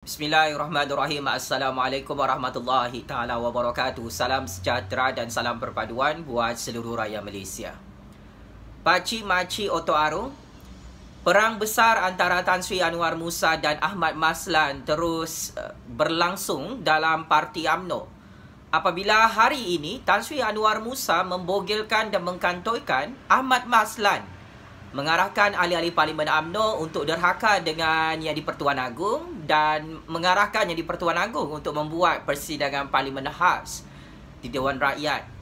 Bismillahirrahmanirrahim. Assalamualaikum warahmatullahi taala wabarakatuh. Salam sejahtera dan salam perpaduan buat seluruh rakyat Malaysia. Paci Maci Oto Arung, perang besar antara Tan Sri Anwar Musa dan Ahmad Maslan terus eh, berlangsung dalam parti AMNO. Apabila hari ini Tan Sri Anwar Musa membogilkan dan mengkantoikan Ahmad Maslan mengarahkan ahli-ahli Parlimen AMNO untuk derhaka dengan yang di Pertuan Agung dan mengarahkan yang di Pertuan Agung untuk membuat persidangan Parlimen khas di Dewan Rakyat.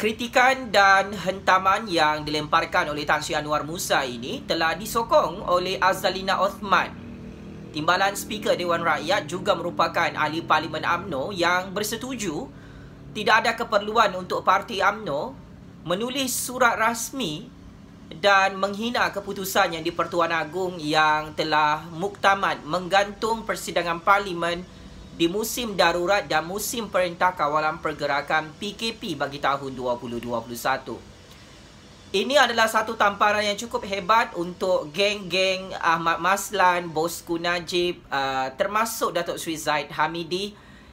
Kritikan dan hentaman yang dilemparkan oleh Tan Sri Anwar Musa ini telah disokong oleh Azalina Osman. Timbalan Speaker Dewan Rakyat juga merupakan ahli Parlimen AMNO yang bersetuju tidak ada keperluan untuk parti AMNO menulis surat rasmi dan menghina keputusan yang di Pertuan Agung yang telah muktamad menggantung persidangan parlimen di musim darurat dan musim perintah kawalan pergerakan PKP bagi tahun 2021. Ini adalah satu tamparan yang cukup hebat untuk geng-geng Ahmad Maslan, Bosku Najib, uh, termasuk Datuk Sri Zaid Hamidi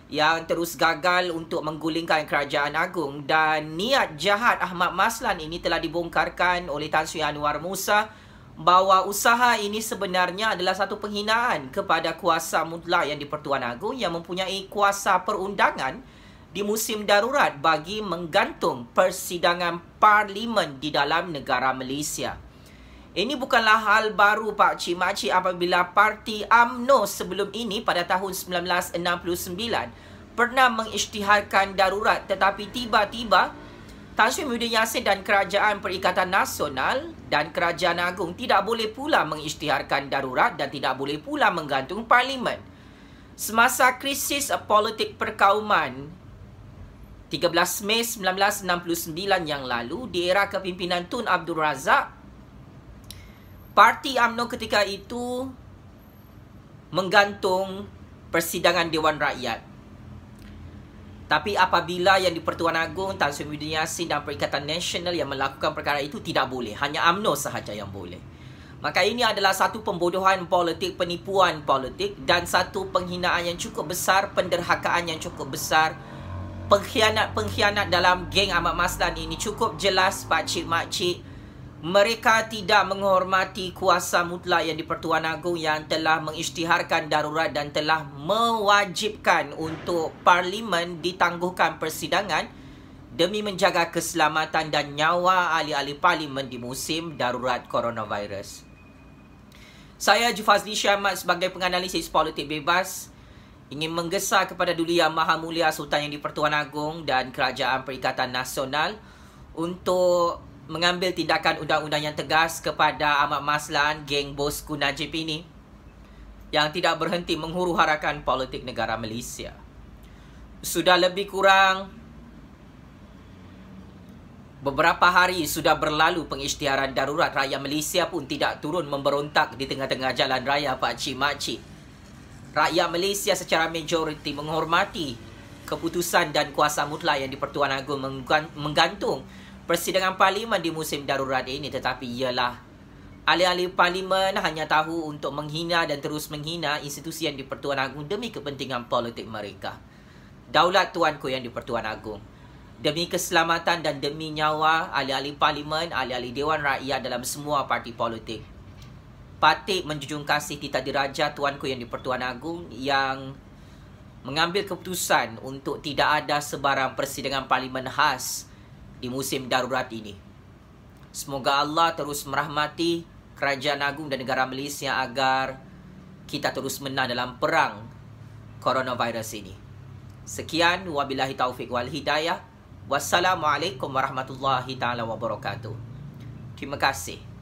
yang terus gagal untuk menggulingkan kerajaan agung dan niat jahat Ahmad Maslan ini telah dibongkarkan oleh Tan Sri Anwar Musa bahawa usaha ini sebenarnya adalah satu penghinaan kepada kuasa mutlak yang di-Pertuan Agong yang mempunyai kuasa perundangan di musim darurat bagi menggantung persidangan parlimen di dalam negara Malaysia. Ini bukanlah hal baru Pak Cik Mak Cik apabila parti AMNO sebelum ini pada tahun 1969 pernah mengisytiharkan darurat tetapi tiba-tiba Tan Muda Muhyiddin Yassin dan Kerajaan Perikatan Nasional dan Kerajaan Agung tidak boleh pula mengisytiharkan darurat dan tidak boleh pula menggantung parlimen. Semasa krisis politik perkauman 13 Mei 1969 yang lalu di era kepimpinan Tun Abdul Razak parti UMNO ketika itu menggantung persidangan Dewan Rakyat. Tapi apabila yang di Pertuan Agong, Tan Sri Muhyiddin Yassin dan Perikatan Nasional yang melakukan perkara itu tidak boleh. Hanya UMNO sahaja yang boleh. Maka ini adalah satu pembodohan politik, penipuan politik dan satu penghinaan yang cukup besar, penderhakaan yang cukup besar. Pengkhianat-pengkhianat dalam geng Ahmad Maslan ini cukup jelas pakcik-makcik. pakcik makcik mereka tidak menghormati kuasa mutlak yang di-Pertuan Agong yang telah mengisytiharkan darurat dan telah mewajibkan untuk Parlimen ditangguhkan persidangan demi menjaga keselamatan dan nyawa ahli-ahli Parlimen di musim darurat coronavirus. Saya Jufazli Syamad sebagai penganalisis politik bebas ingin menggesa kepada Duli Yang Maha Mulia Sultan Yang di-Pertuan Agong dan Kerajaan Perikatan Nasional untuk mengambil tindakan undang-undang yang tegas kepada Ahmad Maslan, geng bosku Najib ini yang tidak berhenti menghuru-harakan politik negara Malaysia. Sudah lebih kurang beberapa hari sudah berlalu pengisytiharan darurat raya Malaysia pun tidak turun memberontak di tengah-tengah jalan raya Pak Cik Mak Cik. Rakyat Malaysia secara majoriti menghormati keputusan dan kuasa mutlak yang di-Pertuan Agong menggantung persidangan parlimen di musim darurat ini tetapi ialah ahli-ahli parlimen hanya tahu untuk menghina dan terus menghina institusi yang di-Pertuan Agung demi kepentingan politik mereka. Daulat tuanku yang di-Pertuan Agung. Demi keselamatan dan demi nyawa ahli-ahli parlimen, ahli-ahli Dewan Rakyat dalam semua parti politik. parti menjunjung kasih kita diraja tuanku yang di-Pertuan Agung yang mengambil keputusan untuk tidak ada sebarang persidangan parlimen khas di musim darurat ini. Semoga Allah terus merahmati kerajaan agung dan negara Malaysia agar kita terus menang dalam perang coronavirus ini. Sekian wabillahi taufik wal hidayah. Wassalamualaikum warahmatullahi taala wabarakatuh. Terima kasih.